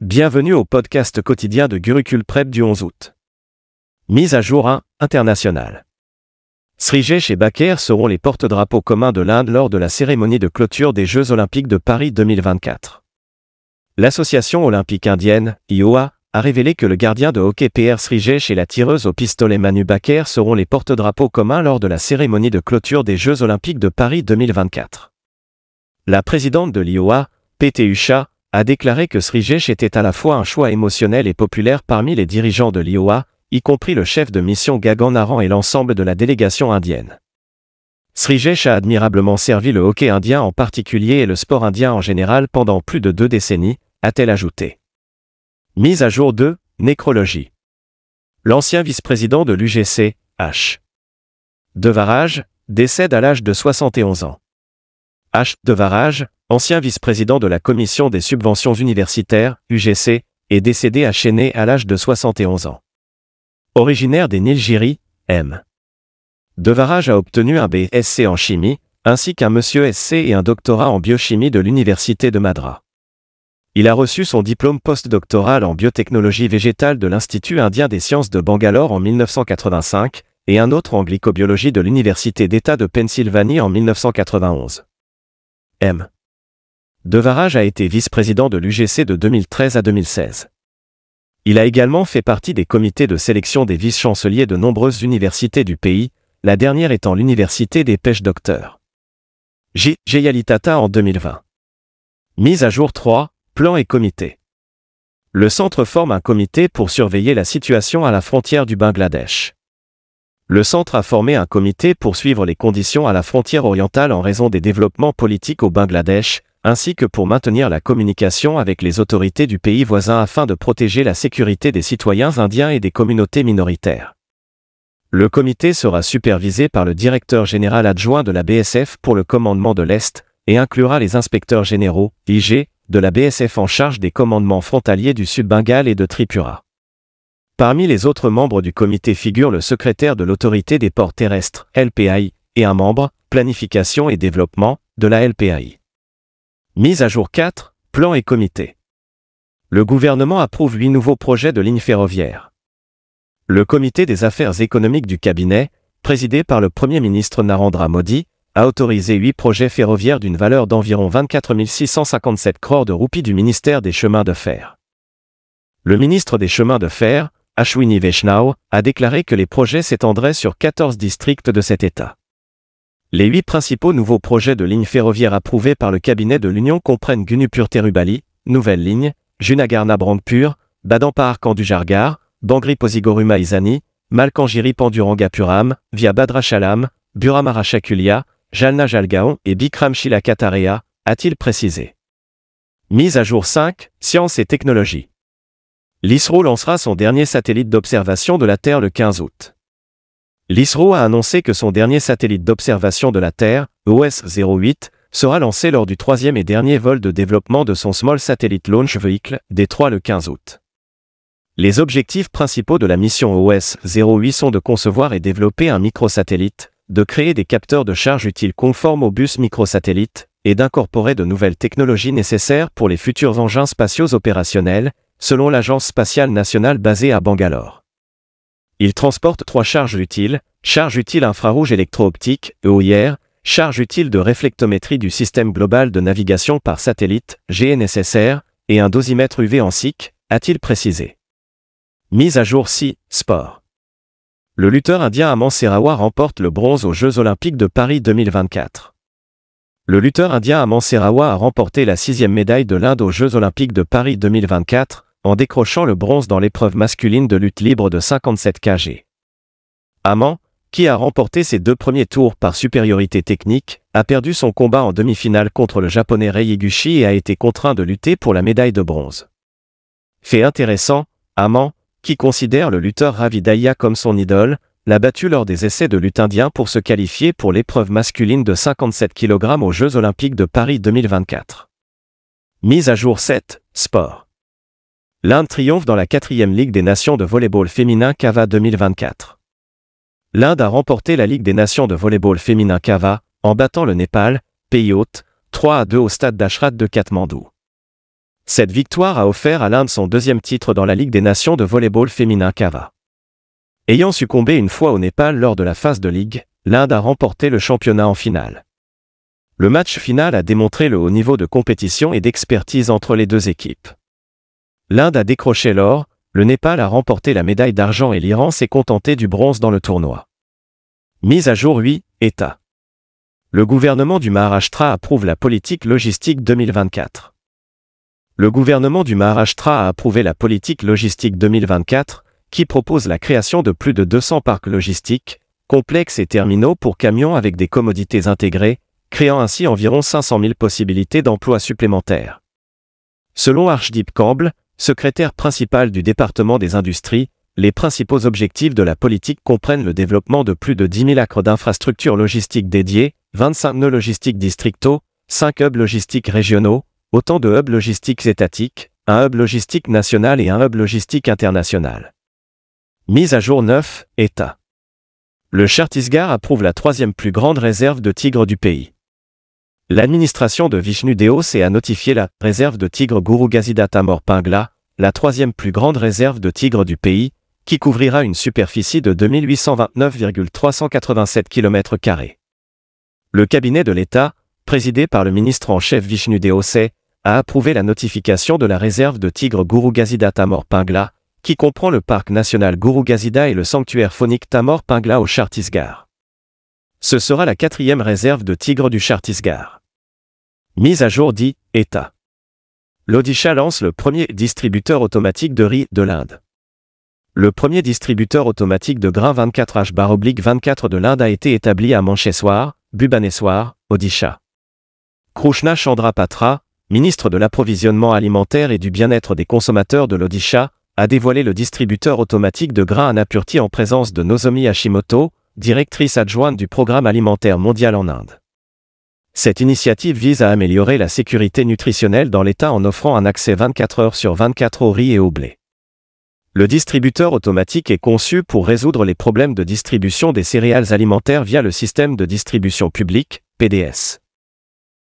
Bienvenue au podcast quotidien de Gurukul Prep du 11 août. Mise à jour 1, hein, internationale. Srijesh et Bakker seront les porte-drapeaux communs de l'Inde lors de la cérémonie de clôture des Jeux Olympiques de Paris 2024. L'Association Olympique Indienne, IOA, a révélé que le gardien de hockey PR Srijesh et la tireuse au pistolet Manu Bakker seront les porte-drapeaux communs lors de la cérémonie de clôture des Jeux Olympiques de Paris 2024. La présidente de l'IOA, PT Usha, a déclaré que Srijesh était à la fois un choix émotionnel et populaire parmi les dirigeants de l'IOA, y compris le chef de mission Gagan Naran et l'ensemble de la délégation indienne. Srijesh a admirablement servi le hockey indien en particulier et le sport indien en général pendant plus de deux décennies, a-t-elle ajouté. Mise à jour 2, nécrologie. L'ancien vice-président de l'UGC, H. Devaraj, décède à l'âge de 71 ans. H. Devaraj, ancien vice-président de la Commission des subventions universitaires, UGC, est décédé à Chennai à l'âge de 71 ans. Originaire des Nilgiri, M. Devaraj a obtenu un BSc en chimie, ainsi qu'un M.Sc. SC et un doctorat en biochimie de l'Université de Madras. Il a reçu son diplôme postdoctoral en biotechnologie végétale de l'Institut indien des sciences de Bangalore en 1985 et un autre en glycobiologie de l'Université d'État de Pennsylvanie en 1991. M. Devarage a été vice-président de l'UGC de 2013 à 2016. Il a également fait partie des comités de sélection des vice-chanceliers de nombreuses universités du pays, la dernière étant l'Université des Pêches Docteurs. J. en 2020. Mise à jour 3, plan et comité. Le centre forme un comité pour surveiller la situation à la frontière du Bangladesh. Le centre a formé un comité pour suivre les conditions à la frontière orientale en raison des développements politiques au Bangladesh, ainsi que pour maintenir la communication avec les autorités du pays voisin afin de protéger la sécurité des citoyens indiens et des communautés minoritaires. Le comité sera supervisé par le directeur général adjoint de la BSF pour le commandement de l'Est et inclura les inspecteurs généraux, IG, de la BSF en charge des commandements frontaliers du Sud-Bengale et de Tripura. Parmi les autres membres du comité figure le secrétaire de l'autorité des ports terrestres, LPI, et un membre, planification et développement, de la LPI. Mise à jour 4, plan et comité. Le gouvernement approuve huit nouveaux projets de lignes ferroviaires. Le comité des affaires économiques du cabinet, présidé par le Premier ministre Narendra Modi, a autorisé huit projets ferroviaires d'une valeur d'environ 24 657 crores de roupies du ministère des Chemins de fer. Le ministre des Chemins de fer, Ashwini Vaishnaw, a déclaré que les projets s'étendraient sur 14 districts de cet État. Les huit principaux nouveaux projets de lignes ferroviaires approuvés par le cabinet de l'Union comprennent Gunupur-Terubali, Nouvelle Ligne, junagarna brandpur badampar kandujargar bangri pozigoruma izani malkangiri Pandurangapuram via Badrachalam, Buramarachakulia, Jalna-Jalgaon et Bikramshila-Kataria, a-t-il précisé. Mise à jour 5, Science et Technologies. L'ISRO lancera son dernier satellite d'observation de la Terre le 15 août. L'ISRO a annoncé que son dernier satellite d'observation de la Terre, OS-08, sera lancé lors du troisième et dernier vol de développement de son Small Satellite Launch Vehicle, D3 le 15 août. Les objectifs principaux de la mission OS-08 sont de concevoir et développer un microsatellite, de créer des capteurs de charge utiles conformes au bus microsatellite et d'incorporer de nouvelles technologies nécessaires pour les futurs engins spatiaux opérationnels, selon l'Agence spatiale nationale basée à Bangalore. Il transporte trois charges utiles, charge utile infrarouge électro-optique, EOIR, charge utile de réflectométrie du système global de navigation par satellite, GNSSR, et un dosimètre UV en SIC, a-t-il précisé. Mise à jour si, sport. Le lutteur indien Aman Serawa remporte le bronze aux Jeux Olympiques de Paris 2024. Le lutteur indien Aman Serawa a remporté la sixième médaille de l'Inde aux Jeux Olympiques de Paris 2024, en décrochant le bronze dans l'épreuve masculine de lutte libre de 57 kg. Amand, qui a remporté ses deux premiers tours par supériorité technique, a perdu son combat en demi-finale contre le japonais Iguchi et a été contraint de lutter pour la médaille de bronze. Fait intéressant, Amand, qui considère le lutteur Ravi Daya comme son idole, l'a battu lors des essais de lutte indien pour se qualifier pour l'épreuve masculine de 57 kg aux Jeux olympiques de Paris 2024. Mise à jour 7, Sport. L'Inde triomphe dans la quatrième Ligue des Nations de volleyball féminin Kava 2024. L'Inde a remporté la Ligue des Nations de volleyball féminin Kava en battant le Népal, pays hôte, 3 à 2 au stade d'Ashrat de Katmandou. Cette victoire a offert à l'Inde son deuxième titre dans la Ligue des Nations de volleyball féminin Kava. Ayant succombé une fois au Népal lors de la phase de Ligue, l'Inde a remporté le championnat en finale. Le match final a démontré le haut niveau de compétition et d'expertise entre les deux équipes. L'Inde a décroché l'or, le Népal a remporté la médaille d'argent et l'Iran s'est contenté du bronze dans le tournoi. Mise à jour 8, État. Le gouvernement du Maharashtra approuve la politique logistique 2024. Le gouvernement du Maharashtra a approuvé la politique logistique 2024, qui propose la création de plus de 200 parcs logistiques, complexes et terminaux pour camions avec des commodités intégrées, créant ainsi environ 500 000 possibilités d'emplois supplémentaires. Selon Archdeep Campbell, secrétaire principal du département des industries, les principaux objectifs de la politique comprennent le développement de plus de 10 000 acres d'infrastructures logistiques dédiées, 25 nœuds logistiques districtaux, 5 hubs logistiques régionaux, autant de hubs logistiques étatiques, un hub logistique national et un hub logistique international. Mise à jour 9, État. Le Chartisgar approuve la troisième plus grande réserve de tigres du pays. L'administration de Vishnu Deosé a notifié la réserve de tigres Guru Tamor-Pangla Pingla, la troisième plus grande réserve de tigres du pays, qui couvrira une superficie de 2829,387 km. Le cabinet de l'État, présidé par le ministre en chef Vishnu Deosé, a approuvé la notification de la réserve de tigres Gurugazida Tamor Pingla, qui comprend le parc national Guru et le sanctuaire phonique Tamor Pingla au Chartisgarh. Ce sera la quatrième réserve de tigres du Chartisgar. Mise à jour dit État. L'Odisha lance le premier distributeur automatique de riz de l'Inde. Le premier distributeur automatique de grains 24H-24 de l'Inde a été établi à Mancheswar, Bubaneswar, Odisha. Krushna Patra, ministre de l'approvisionnement alimentaire et du bien-être des consommateurs de l'Odisha, a dévoilé le distributeur automatique de grains à Napurti en présence de Nozomi Hashimoto, directrice adjointe du Programme alimentaire mondial en Inde. Cette initiative vise à améliorer la sécurité nutritionnelle dans l'État en offrant un accès 24 heures sur 24 au riz et au blé. Le distributeur automatique est conçu pour résoudre les problèmes de distribution des céréales alimentaires via le système de distribution publique, PDS.